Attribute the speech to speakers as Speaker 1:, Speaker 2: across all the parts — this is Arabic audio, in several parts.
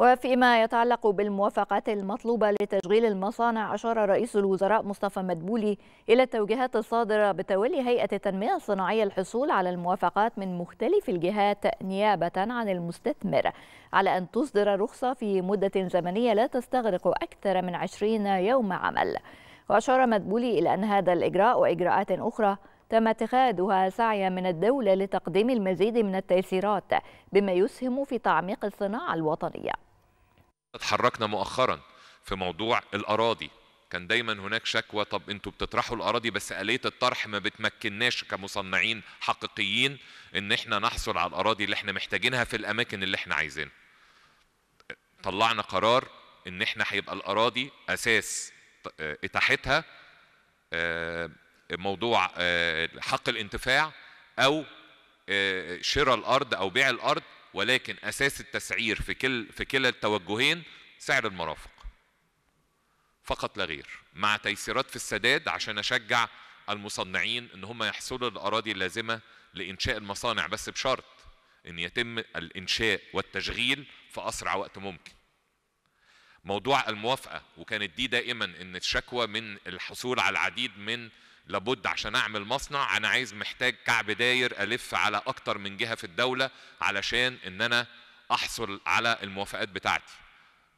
Speaker 1: وفيما يتعلق بالموافقات المطلوبة لتشغيل المصانع أشار رئيس الوزراء مصطفى مدبولي إلى التوجيهات الصادرة بتولي هيئة التنمية الصناعية الحصول على الموافقات من مختلف الجهات نيابة عن المستثمر على أن تصدر رخصة في مدة زمنية لا تستغرق أكثر من 20 يوم عمل وأشار مدبولي إلى أن هذا الإجراء وإجراءات أخرى تم اتخاذها سعيا من الدولة لتقديم المزيد من التيسيرات بما يسهم في تعميق الصناعة الوطنية
Speaker 2: اتحركنا مؤخرا في موضوع الاراضي كان دايما هناك شكوى طب انتوا بتطرحوا الاراضي بس اليه الطرح ما بتمكناش كمصنعين حقيقيين ان احنا نحصل على الاراضي اللي احنا محتاجينها في الاماكن اللي احنا عايزينها طلعنا قرار ان احنا هيبقى الاراضي اساس اتاحتها آه، موضوع آه، حق الانتفاع او آه، شراء الارض او بيع الارض ولكن اساس التسعير في كل في كلا التوجهين سعر المرافق فقط لا غير مع تيسيرات في السداد عشان اشجع المصنعين ان هم يحصلوا الاراضي اللازمه لانشاء المصانع بس بشرط ان يتم الانشاء والتشغيل في اسرع وقت ممكن موضوع الموافقه وكانت دي دائما ان الشكوى من الحصول على العديد من لابد عشان اعمل مصنع انا عايز محتاج كعب داير الف على اكتر من جهه في الدوله علشان ان انا احصل على الموافقات بتاعتي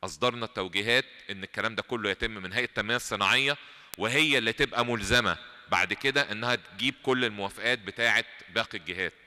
Speaker 2: اصدرنا التوجيهات ان الكلام ده كله يتم من هيئه التنميه الصناعيه وهي اللي تبقى ملزمه بعد كده انها تجيب كل الموافقات بتاعت باقي الجهات